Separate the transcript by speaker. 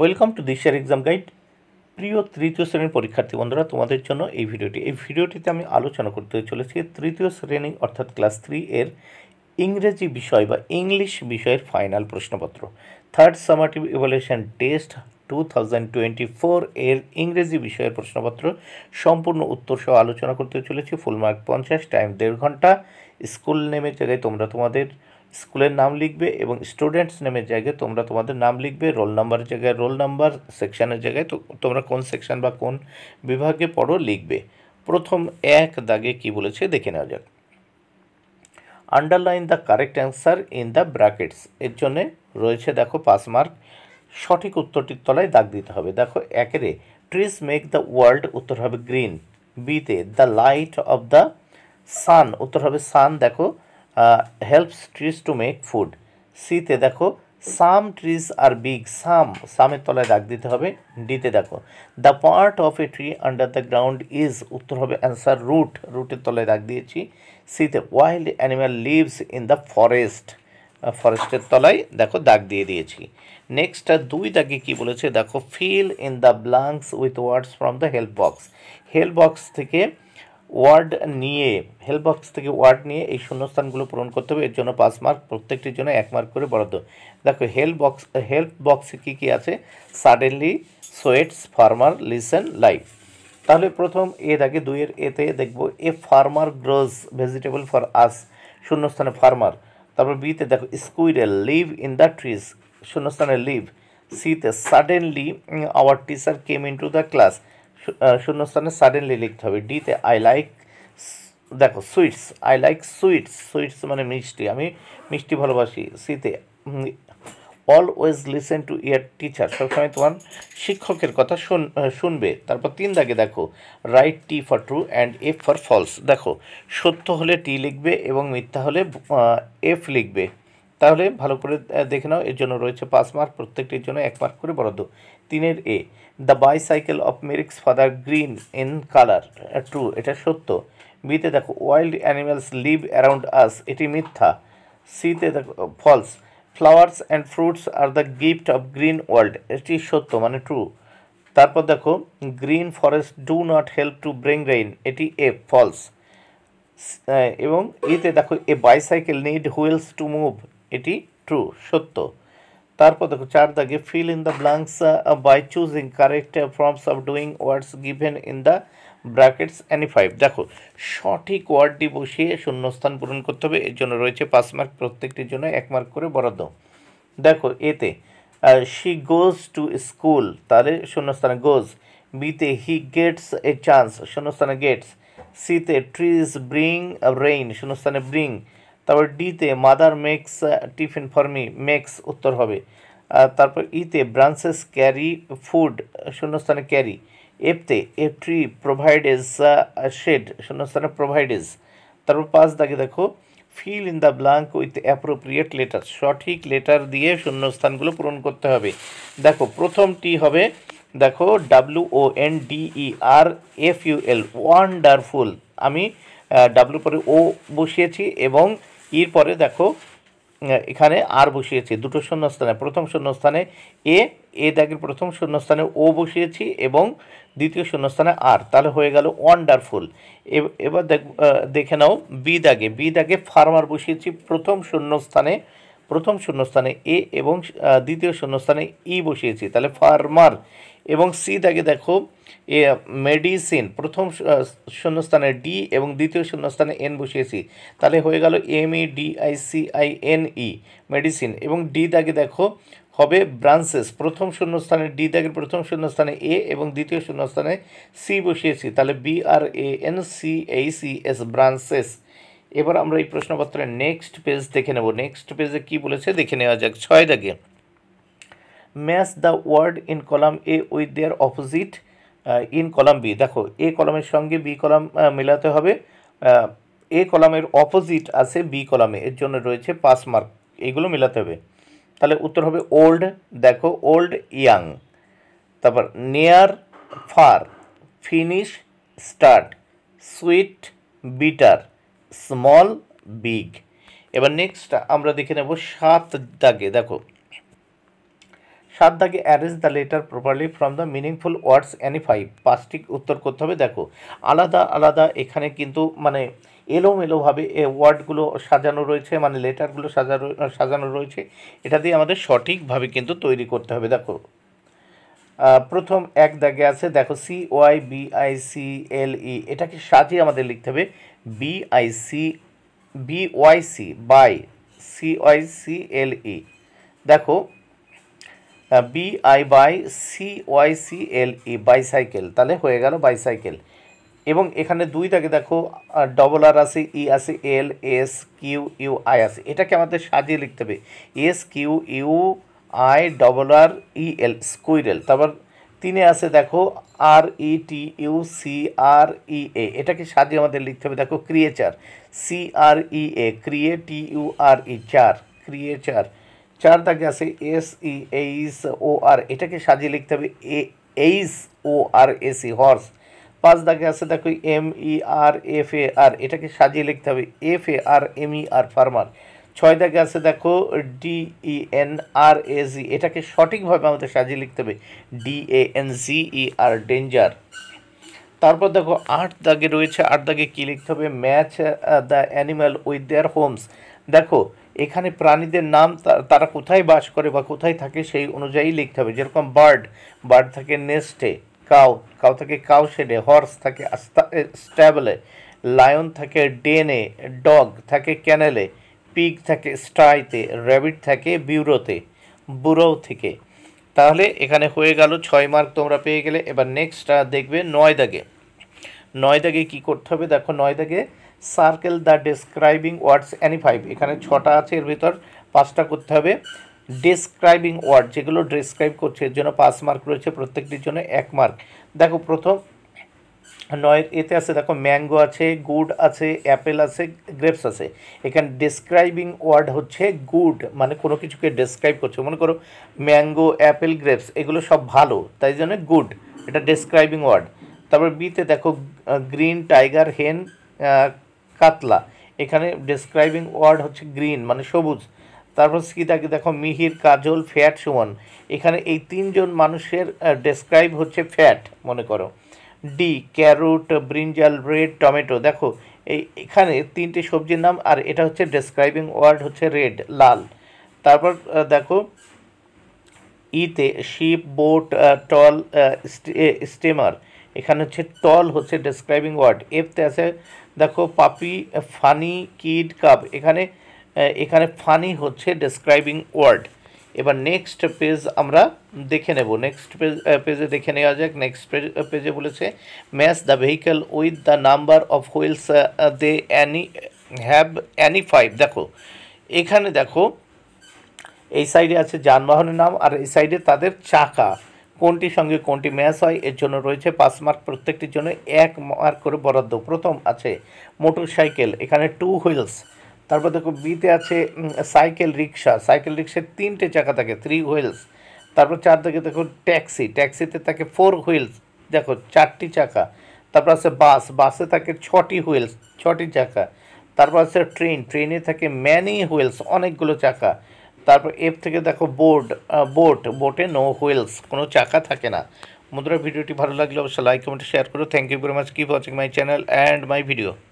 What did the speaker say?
Speaker 1: welcome to this year exam guide প্রিয় তৃতীয় শ্রেণীর পরীক্ষার্থী বন্ধুরা তোমাদের জন্য এই ভিডিওটি এই ভিডিওটিতে আমি আলোচনা করতে চলেছি তৃতীয় শ্রেণী অর্থাৎ ক্লাস থ্রি এর ইংরেজি বিষয় বা ইংলিশ বিষয়ের ফাইনাল প্রশ্নপত্র third summative evaluation test two thousand twenty four এর ইংরেজি বিষয়ের প্রশ্নপত্র সম্পূর্ণ উত্তর সহ আলোচনা করতে চলেছি ফুল মার্ক পঞ্চাশ টাইম দেড় ঘন্টা স্কুল নেমে জায়গায় তোমরা তোমাদের স্কুলের নাম লিখবে এবং স্টুডেন্টস নেমের জায়গায় তোমরা তোমাদের নাম লিখবে রোল নাম্বারের জায়গায় রোল নাম্বার সেকশানের জায়গায় তো তোমরা কোন সেকশান বা কোন বিভাগে পড়ো লিখবে প্রথম এক দাগে কি বলেছে দেখে নেওয়া যাক underline the correct answer in the brackets এর জন্যে রয়েছে দেখো পাস মার্ক সঠিক উত্তরটির তলায় দাগ দিতে হবে দেখো একেরে ট্রিজ মেক দ্য ওয়ার্ল্ড উত্তর হবে গ্রিন বিতে the light of the sun উত্তর হবে সান দেখো helps trees to make food সিতে দেখো সাম ট্রিজ আর বিগ সাম সামের তলায় দাগ দিতে হবে ডিতে দেখো the part of a tree under the ground is উত্তর হবে অ্যান্সার রুট রুটের তলায় দাগ দিয়েছি সিতে wild animal lives in the forest ফরেস্টের তলায় দেখো দাগ দিয়ে দিয়েছি নেক্সট দুই দাগে কি বলেছে দেখো fill in the blanks with words from the help box help box থেকে ওয়ার্ড নিয়ে হেল্প বক্স থেকে ওয়ার্ড নিয়ে এই শূন্যস্থানগুলো পূরণ করতে হবে এর জন্য পাঁচ মার্ক প্রত্যেকটির জন্য এক মার্ক করে বরাদ্দ দেখো হেল্প বক্স হেল্প বক্সে কী কী আছে suddenly sweets farmer listen life তাহলে প্রথম এ দাগে দুইয়ের এতে দেখবো a farmer grows vegetable for us শূন্যস্থানে ফার্মার তারপর বিতে দেখো squirrel live in the trees শূন্যস্থানে লিভ সিতে suddenly our teacher came in to the class শূন্যস্থানে সাডেনলি লিখতে হবে ডিতে আই লাইক দেখো sweets I like sweets sweets মানে মিষ্টি আমি মিষ্টি ভালোবাসি সিতে always listen to your teacher সবসময় তোমার শিক্ষকের কথা শুন শুনবে তারপর তিন দাগে দেখো right T for true and F for false দেখো সত্য হলে টি লিখবে এবং মিথ্যা হলে এফ লিখবে তাহলে ভালো করে দেখে নাও এর জন্য রয়েছে পাঁচ মার্ক প্রত্যেকটির জন্য এক মার্ক করে বরাদ্দ তিনের A the bicycle of Mary's father green in colour true এটা সত্য বিতে দেখো wild animals live around us এটি মিথ্যা সিতে দেখো false flowers and fruits are the gift of green world এটি সত্য মানে ট্রু তারপর দেখো green forest do not help to bring rain এটি এ ফলস এবং এতে দেখো a bicycle need wheels to move এটি ট্রু সত্য তারপর দেখো চার দাগে feel in the blanks by choosing correct forms of doing words given in the brackets any five দেখো সঠিক ওয়ার্ডটি বসিয়ে শূন্যস্থান পূরণ করতে হবে এর জন্য রয়েছে পাঁচ মার্ক প্রত্যেকটির জন্য এক মার্ক করে বরাদ্দ দেখো এতে শি গোজ টু স্কুল তাহলে শূন্যস্থানে গোজ বিতে হি গেটস এ চান্স শূন্যস্থানে গেটস সিতে ট্রিজ ব্রিং রেইন শূন্যস্থানে ব্রিং তারপর ডিতে mother makes tiffin for me makes উত্তর হবে তারপর ইতে ব্রাঞ্চেস ক্যারি ফুড শূন্যস্থানে ক্যারি এফতে এফ ট্রি প্রোভাইডেজ শেড শূন্যস্থানে প্রোভাইডেস তারপর পাঁচ দাগে দেখো fill in the blank with appropriate letter সঠিক লেটার দিয়ে শূন্যস্থানগুলো পূরণ করতে হবে দেখো প্রথমটি হবে দেখো W O N D E R F U এল ওয়ান্ডারফুল আমি ডাব্লিউ পরে ও বসিয়েছি এবং এরপরে দেখো এখানে আর বসিয়েছি দুটো শূন্যস্থানে প্রথম শূন্যস্থানে এ এ দাগের প্রথম শূন্যস্থানে ও বসিয়েছি এবং দ্বিতীয় শূন্যস্থানে আর তাহলে হয়ে গেল ওয়ান্ডারফুল এবার দেখ দেখে নাও বি দাগে বি দাগে ফার্মার বসিয়েছি প্রথম শূন্যস্থানে প্রথম শূন্যস্থানে এ এবং দ্বিতীয় শূন্যস্থানে ই বসিয়েছি তাহলে ফার্মার এবং সি দাগে দেখো এ মেডিসিন প্রথম শূন্যস্থানে ডি এবং দ্বিতীয় শূন্যস্থানে এন বসিয়েছি তাহলে হয়ে গেল M E D I C I N E medicine এবং ডি দাগে দেখো হবে ব্রাঞ্চেস প্রথম শূন্যস্থানে ডি দাগের প্রথম শূন্যস্থানে এ এবং দ্বিতীয় শূন্যস্থানে সি বসিয়েছি তাহলে B R A N C H C S branches এবার আমরা এই প্রশ্নপত্রের নেক্সট পেজ দেখে নেব নেক্সট পেজে কি বলেছে দেখে নেওয়া যাক ছয় দাগে match the word in column A with their opposite in column B দেখো এ কলামের সঙ্গে বি কলাম মেলাতে হবে এ কলামের অপোজিট আছে বি কলামে এর জন্য রয়েছে পাস মার্ক এইগুলো মেলাতে হবে তাহলে উত্তর হবে ওল্ড দেখো ওল্ড ইয়াং তারপর near far finish start sweet bitter small big এবার নেক্সট আমরা দেখে নেব সাত দাগে দেখো সাত দাগে arrange the letter properly from the meaningful words any five পাঁচটি উত্তর করতে হবে দেখো আলাদা আলাদা এখানে কিন্তু মানে এলোমেলোভাবে এ ওয়ার্ডগুলো সাজানো রয়েছে মানে লেটারগুলো সাজানো সাজানো রয়েছে এটা দিয়ে আমাদের সঠিকভাবে কিন্তু তৈরি করতে হবে দেখো প্রথম এক দাগে আছে দেখো C Y B I C L E এটাকে সাজিয়ে আমাদের লিখতে হবে B I C B Y C bi C Y C L E দেখো B I bi C Y C L E bicycle তাহলে হয়ে গেল বাইসাইকেল এবং এখানে দুই দাগে দেখো ডবল আর আছে ই e আছে L S Q U I আছে এটাকে আমাদের সাজিয়ে লিখতে হবে S Q U I double R E L squirrel তারপর তিনে আছে দেখো আর ই T U C R E এ এটাকে সাজিয়ে আমাদের লিখতে হবে দেখো creature C R E A crea T U R E চার ক্রিয়েচার চার দাগে আছে এস ই এইস ও আর এটাকে সাজিয়ে লিখতে হবে A H O R S E e horse পাঁচ দাগে আছে দেখো M E R F A আর এটাকে সাজিয়ে লিখতে হবে F A R M E R farmer ছয় দাগে আছে দেখো ডি ই এন আর এ জি এটাকে সঠিকভাবে আমাদের সাজিয়ে লিখতে হবে D A N G E R danger তারপর দেখো আট দাগে রয়েছে আট দাগে কী লিখতে হবে match the animal with their homes দেখো এখানে প্রাণীদের নাম তারা কোথায় বাস করে বা কোথায় থাকে সেই অনুযায়ী লিখতে হবে যেরকম বার্ড বার্ড থাকে নেস্টে কাউ কাউ থাকে কাউ শেডে হর্স থাকে স্ট্যাবলে লায়ন uh, থাকে ডেনে ডগ থাকে ক্যানেলে পিগ থাকে স্টাইতে র্যাবিট থাকে বিউরোতে ব্যুরো থেকে তাহলে এখানে হয়ে গেল ছয় মার্ক তোমরা পেয়ে গেলে এবার নেক্সট দেখবে নয় দাগে নয় দাগে কী করতে হবে দেখো নয় দাগে circle the describing words any five এখানে ছটা আছে এর ভিতর পাঁচটা করতে হবে ডেসক্রাইবিং ওয়ার্ড যেগুলো ডেসক্রাইব করছে এর জন্য পাঁচ মার্ক রয়েছে প্রত্যেকটির জন্য এক মার্ক দেখো প্রথম নয় এতে আছে দেখো ম্যাঙ্গো আছে গুড আছে অ্যাপেল আছে গ্রেপস আছে এখানে ডেসক্রাইবিং ওয়ার্ড হচ্ছে গুড মানে কোনো কিছুকে ডেসক্রাইব করছে মনে করো ম্যাঙ্গো অ্যাপেল গ্রেপস এগুলো সব ভালো তাই জন্য গুড এটা ডেসক্রাইবিং ওয়ার্ড তারপর বিতে দেখো গ্রিন টাইগার হেন কাতলা এখানে ডেসক্রাইবিং ওয়ার্ড হচ্ছে গ্রিন মানে সবুজ তারপর সিটাকে দেখো মিহির কাজল ফ্যাট সুমন এখানে এই তিনজন মানুষের ডেসক্রাইব হচ্ছে ফ্যাট মনে করো D carrot brinjal red tomato দেখো এই এখানে তিনটে সবজির নাম আর এটা হচ্ছে ডেসক্রাইবিং ওয়ার্ড হচ্ছে রেড লাল তারপর দেখো ইতে শিপ বোট টল স্টিমার এখানে হচ্ছে টল হচ্ছে ডেসক্রাইবিং ওয়ার্ড এফতে আছে দেখো পাপি ফানি কিড কাপ এখানে এখানে ফানি হচ্ছে ডেসক্রাইবিং ওয়ার্ড এবার নেক্সট পেজ আমরা দেখে নেব নেক্সট পেজ পেজে দেখে নেওয়া যাক নেক্সট পেজে বলেছে match the vehicle with the number of wheels they any have any five দেখো এখানে দেখো এই সাইডে আছে যানবাহনের নাম আর এই সাইডে তাদের চাকা কোনটি সঙ্গে কোনটি ম্যাচ হয় এর জন্য রয়েছে পাঁচ মার্ক প্রত্যেকটির জন্য এক মার্ক করে বরাদ্দ প্রথম আছে মোটর সাইকেল এখানে টু হুইলস তারপর দেখো বিতে আছে সাইকেল রিক্সা সাইকেল রিক্সার তিনটে চাকা থাকে থ্রি হুইলস তারপর চার থেকে দেখো ট্যাক্সি ট্যাক্সিতে থাকে ফোর হুইলস দেখো চারটি চাকা তারপর আছে বাস বাসে থাকে ছটি হুইলস ছটি চাকা তারপর আছে ট্রেন ট্রেনে থাকে ম্যানি হুইলস অনেকগুলো চাকা তারপর এফ থেকে দেখো বোর্ড বোট বোটে নো হুইলস কোনো চাকা থাকে না মুদ্রা ভিডিওটি ভালো লাগলে অবশ্যই লাইক কমেন্ট শেয়ার করো thank you very much keep watching my channel and my video